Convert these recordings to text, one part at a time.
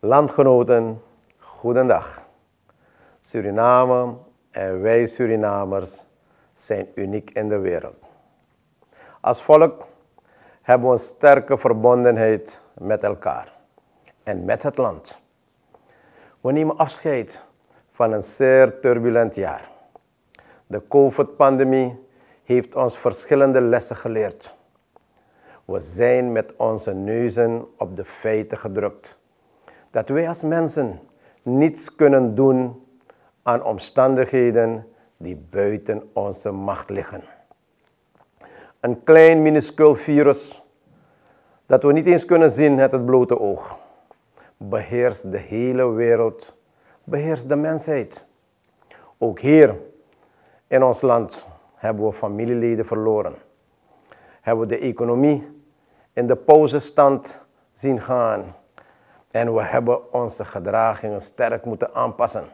Landgenoten, goedendag. Suriname en wij Surinamers zijn uniek in de wereld. Als volk hebben we een sterke verbondenheid met elkaar en met het land. We nemen afscheid van een zeer turbulent jaar. De COVID-pandemie heeft ons verschillende lessen geleerd. We zijn met onze neuzen op de feiten gedrukt. Dat wij als mensen niets kunnen doen aan omstandigheden die buiten onze macht liggen. Een klein minuscuul virus dat we niet eens kunnen zien met het blote oog. Beheerst de hele wereld, beheerst de mensheid. Ook hier in ons land hebben we familieleden verloren. Hebben we de economie in de pauzestand zien gaan. En we hebben onze gedragingen sterk moeten aanpassen.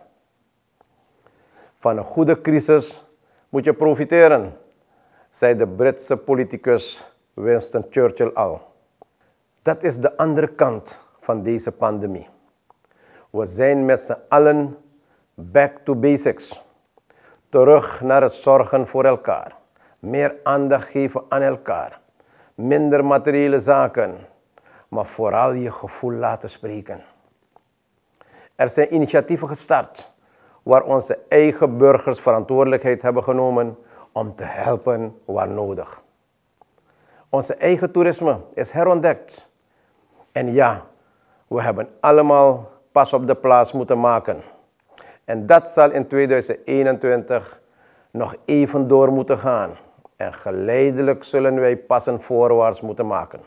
Van een goede crisis moet je profiteren, zei de Britse politicus Winston Churchill al. Dat is de andere kant van deze pandemie. We zijn met z'n allen back to basics. Terug naar het zorgen voor elkaar. Meer aandacht geven aan elkaar. Minder materiële zaken. Maar vooral je gevoel laten spreken. Er zijn initiatieven gestart waar onze eigen burgers verantwoordelijkheid hebben genomen om te helpen waar nodig. Onze eigen toerisme is herontdekt. En ja, we hebben allemaal pas op de plaats moeten maken. En dat zal in 2021 nog even door moeten gaan. En geleidelijk zullen wij passen voorwaarts moeten maken.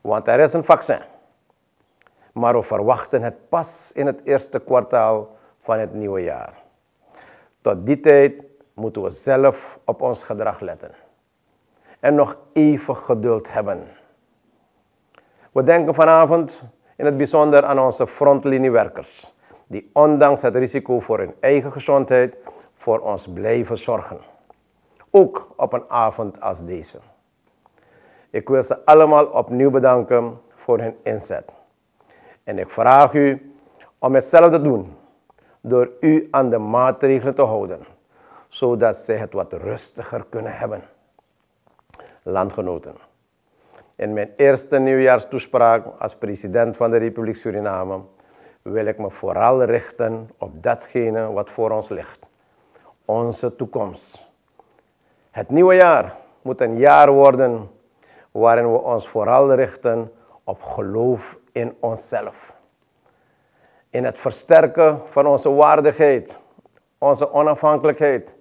Want er is een vaccin. Maar we verwachten het pas in het eerste kwartaal van het nieuwe jaar. Tot die tijd moeten we zelf op ons gedrag letten. En nog even geduld hebben. We denken vanavond in het bijzonder aan onze frontliniewerkers die ondanks het risico voor hun eigen gezondheid voor ons blijven zorgen. Ook op een avond als deze. Ik wil ze allemaal opnieuw bedanken voor hun inzet. En ik vraag u om hetzelfde te doen door u aan de maatregelen te houden, zodat zij het wat rustiger kunnen hebben. Landgenoten, in mijn eerste nieuwjaarstoespraak als president van de Republiek Suriname wil ik me vooral richten op datgene wat voor ons ligt. Onze toekomst. Het nieuwe jaar moet een jaar worden waarin we ons vooral richten op geloof in onszelf. In het versterken van onze waardigheid, onze onafhankelijkheid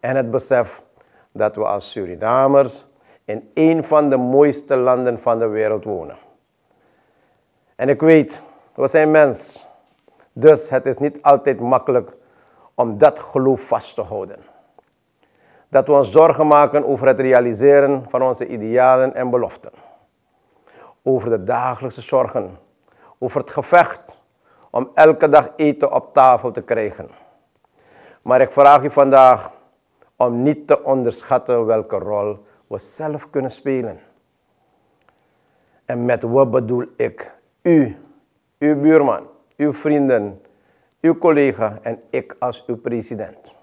en het besef dat we als Surinamers in een van de mooiste landen van de wereld wonen. En ik weet, we zijn mens. Dus het is niet altijd makkelijk om dat geloof vast te houden. Dat we ons zorgen maken over het realiseren van onze idealen en beloften. Over de dagelijkse zorgen. Over het gevecht om elke dag eten op tafel te krijgen. Maar ik vraag u vandaag om niet te onderschatten welke rol we zelf kunnen spelen. En met wat bedoel ik u, uw buurman, uw vrienden, uw collega en ik als uw president.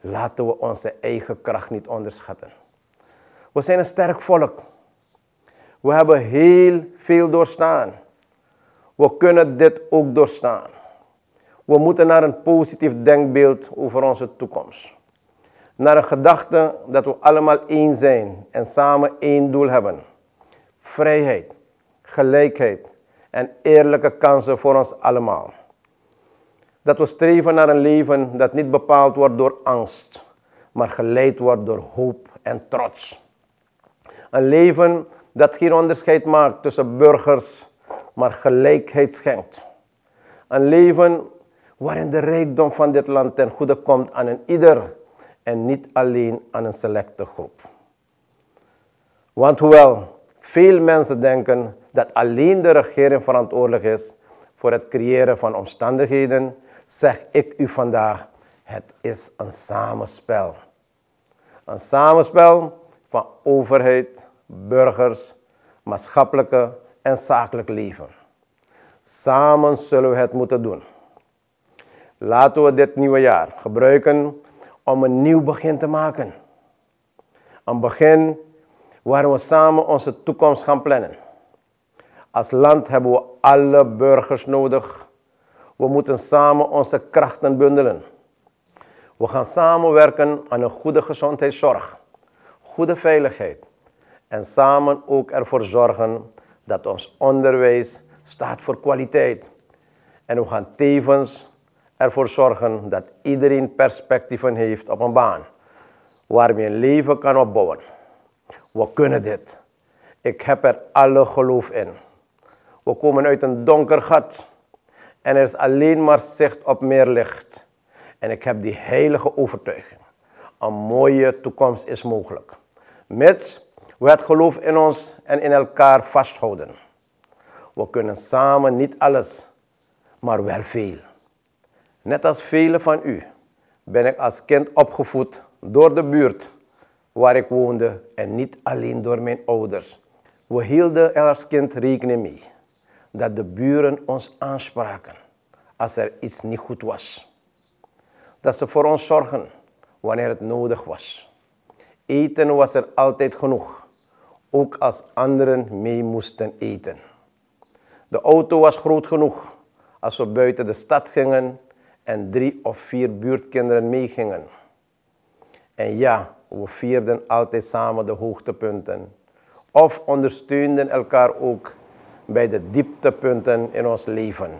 Laten we onze eigen kracht niet onderschatten. We zijn een sterk volk. We hebben heel veel doorstaan. We kunnen dit ook doorstaan. We moeten naar een positief denkbeeld over onze toekomst. Naar een gedachte dat we allemaal één zijn en samen één doel hebben. Vrijheid, gelijkheid, en eerlijke kansen voor ons allemaal. Dat we streven naar een leven dat niet bepaald wordt door angst, maar geleid wordt door hoop en trots. Een leven dat geen onderscheid maakt tussen burgers, maar gelijkheid schenkt. Een leven waarin de rijkdom van dit land ten goede komt aan een ieder en niet alleen aan een selecte groep. Want hoewel veel mensen denken dat alleen de regering verantwoordelijk is voor het creëren van omstandigheden, zeg ik u vandaag, het is een samenspel. Een samenspel van overheid, burgers, maatschappelijke en zakelijk leven. Samen zullen we het moeten doen. Laten we dit nieuwe jaar gebruiken om een nieuw begin te maken. Een begin waarin we samen onze toekomst gaan plannen. Als land hebben we alle burgers nodig. We moeten samen onze krachten bundelen. We gaan samenwerken aan een goede gezondheidszorg, goede veiligheid en samen ook ervoor zorgen dat ons onderwijs staat voor kwaliteit. En we gaan tevens ervoor zorgen dat iedereen perspectieven heeft op een baan waarmee een leven kan opbouwen. We kunnen dit. Ik heb er alle geloof in. We komen uit een donker gat. En er is alleen maar zicht op meer licht. En ik heb die heilige overtuiging. Een mooie toekomst is mogelijk. Mits we het geloof in ons en in elkaar vasthouden. We kunnen samen niet alles, maar wel veel. Net als velen van u ben ik als kind opgevoed door de buurt waar ik woonde en niet alleen door mijn ouders. We hielden er kind rekening mee dat de buren ons aanspraken als er iets niet goed was. Dat ze voor ons zorgen wanneer het nodig was. Eten was er altijd genoeg, ook als anderen mee moesten eten. De auto was groot genoeg als we buiten de stad gingen en drie of vier buurtkinderen meegingen. En ja, we vierden altijd samen de hoogtepunten. Of ondersteunden elkaar ook bij de dieptepunten in ons leven.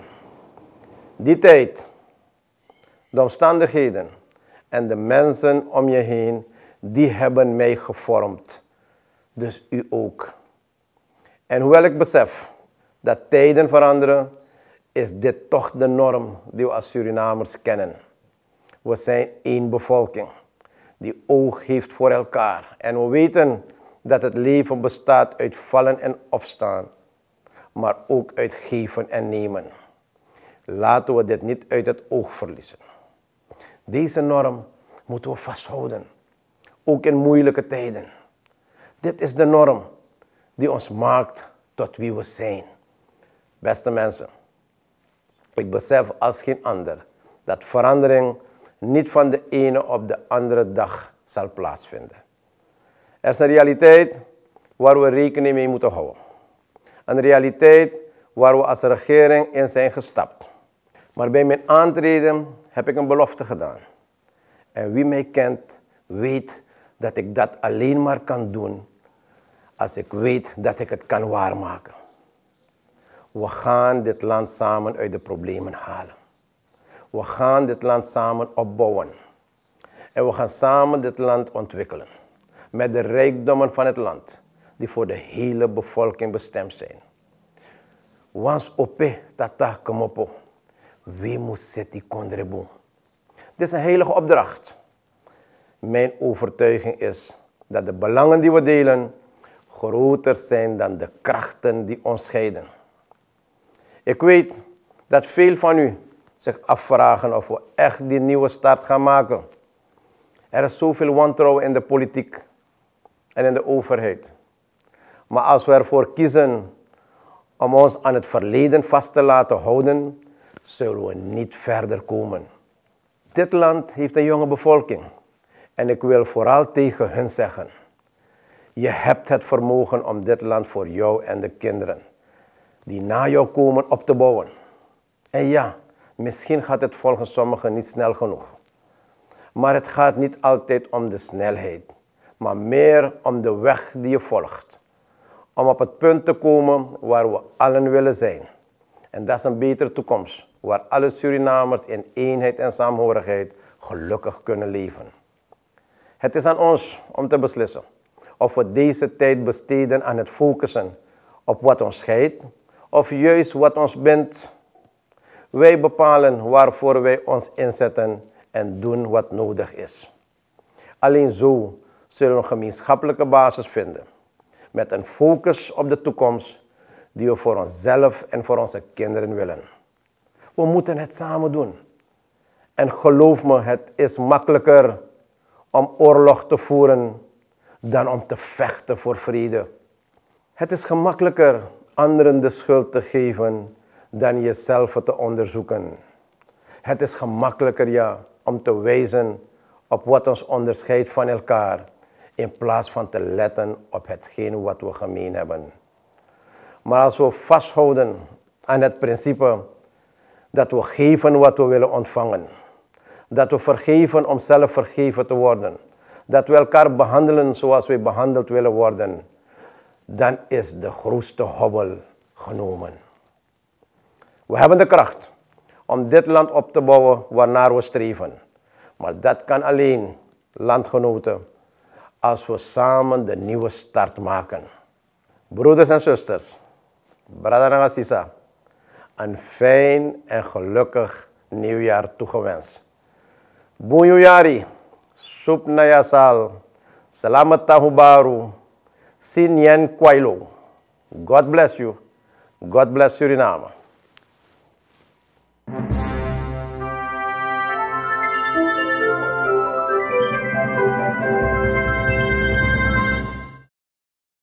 Die tijd, de omstandigheden en de mensen om je heen, die hebben mij gevormd. Dus u ook. En hoewel ik besef dat tijden veranderen, is dit toch de norm die we als Surinamers kennen. We zijn één bevolking die oog heeft voor elkaar. En we weten dat het leven bestaat uit vallen en opstaan, maar ook uit geven en nemen. Laten we dit niet uit het oog verliezen. Deze norm moeten we vasthouden, ook in moeilijke tijden. Dit is de norm die ons maakt tot wie we zijn. Beste mensen, ik besef als geen ander dat verandering niet van de ene op de andere dag zal plaatsvinden. Er is een realiteit waar we rekening mee moeten houden. Een realiteit waar we als regering in zijn gestapt. Maar bij mijn aantreden heb ik een belofte gedaan. En wie mij kent, weet dat ik dat alleen maar kan doen als ik weet dat ik het kan waarmaken. We gaan dit land samen uit de problemen halen. We gaan dit land samen opbouwen. En we gaan samen dit land ontwikkelen. Met de rijkdommen van het land, die voor de hele bevolking bestemd zijn. Wans opé tata kemopo. We museti kondrebo. Dit is een heilige opdracht. Mijn overtuiging is dat de belangen die we delen groter zijn dan de krachten die ons scheiden. Ik weet dat veel van u zich afvragen of we echt die nieuwe start gaan maken. Er is zoveel wantrouwen in de politiek en in de overheid. Maar als we ervoor kiezen om ons aan het verleden vast te laten houden, zullen we niet verder komen. Dit land heeft een jonge bevolking en ik wil vooral tegen hen zeggen, je hebt het vermogen om dit land voor jou en de kinderen die na jou komen op te bouwen. En ja, Misschien gaat het volgens sommigen niet snel genoeg. Maar het gaat niet altijd om de snelheid, maar meer om de weg die je volgt. Om op het punt te komen waar we allen willen zijn. En dat is een betere toekomst, waar alle Surinamers in eenheid en saamhorigheid gelukkig kunnen leven. Het is aan ons om te beslissen of we deze tijd besteden aan het focussen op wat ons scheidt of juist wat ons bindt wij bepalen waarvoor wij ons inzetten en doen wat nodig is. Alleen zo zullen we een gemeenschappelijke basis vinden. Met een focus op de toekomst die we voor onszelf en voor onze kinderen willen. We moeten het samen doen. En geloof me, het is makkelijker om oorlog te voeren dan om te vechten voor vrede. Het is gemakkelijker anderen de schuld te geven dan jezelf te onderzoeken. Het is gemakkelijker ja, om te wijzen op wat ons onderscheidt van elkaar, in plaats van te letten op hetgeen wat we gemeen hebben. Maar als we vasthouden aan het principe dat we geven wat we willen ontvangen, dat we vergeven om zelf vergeven te worden, dat we elkaar behandelen zoals we behandeld willen worden, dan is de grootste hobbel genomen. We hebben de kracht om dit land op te bouwen waarnaar we streven. Maar dat kan alleen, landgenoten, als we samen de nieuwe start maken. Broeders en zusters, Brada Nagasisa, een fijn en gelukkig nieuwjaar toegewenst. Boejoejari, Supnayasal, Salamat sin yen Kwailo. God bless you. God bless Suriname.